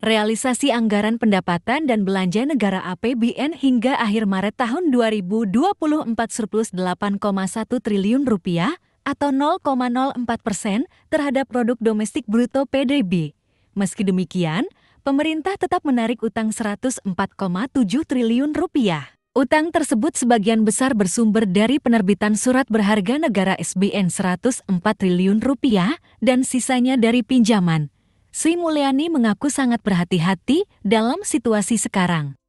realisasi anggaran pendapatan dan belanja negara APBN hingga akhir Maret tahun 2024 surplus 8,1 triliun rupiah atau 0,04 persen terhadap produk domestik bruto PDB. Meski demikian, pemerintah tetap menarik utang 104,7 triliun rupiah. Utang tersebut sebagian besar bersumber dari penerbitan surat berharga negara SBN 104 triliun rupiah dan sisanya dari pinjaman. Sri Mulyani mengaku sangat berhati-hati dalam situasi sekarang.